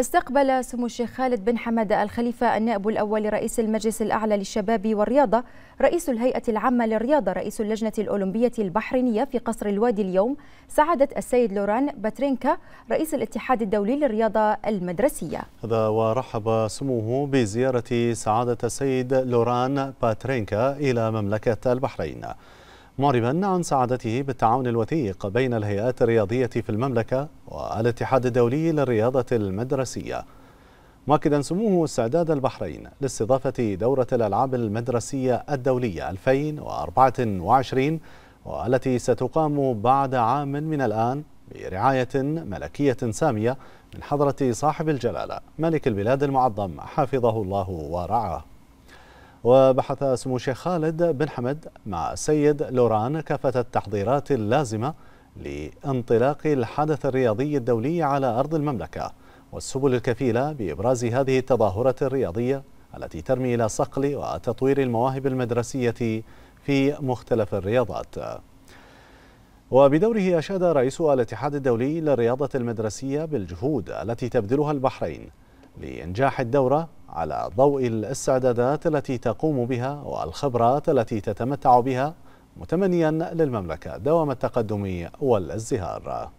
استقبل سمو الشيخ خالد بن حمد الخليفة النائب الأول لرئيس المجلس الأعلى للشباب والرياضة رئيس الهيئة العامة للرياضة رئيس اللجنة الأولمبية البحرينية في قصر الوادي اليوم سعادة السيد لوران باترينكا رئيس الاتحاد الدولي للرياضة المدرسية هذا ورحب سموه بزيارة سعادة السيد لوران باترينكا إلى مملكة البحرين معربا عن سعادته بالتعاون الوثيق بين الهيئات الرياضية في المملكة والاتحاد الدولي للرياضة المدرسية مؤكدا سموه استعداد البحرين لاستضافة دورة الألعاب المدرسية الدولية 2024 والتي ستقام بعد عام من الآن برعاية ملكية سامية من حضرة صاحب الجلالة ملك البلاد المعظم حفظه الله ورعاه وبحث سمو الشيخ خالد بن حمد مع السيد لوران كافة التحضيرات اللازمة لانطلاق الحدث الرياضي الدولي على أرض المملكة والسبل الكفيلة بإبراز هذه التظاهرة الرياضية التي ترمي إلى صقل وتطوير المواهب المدرسية في مختلف الرياضات وبدوره أشاد رئيس الاتحاد الدولي للرياضة المدرسية بالجهود التي تبذلها البحرين لإنجاح الدورة على ضوء الاستعدادات التي تقوم بها والخبرات التي تتمتع بها متمنيا للمملكة دوام التقدم والازدهار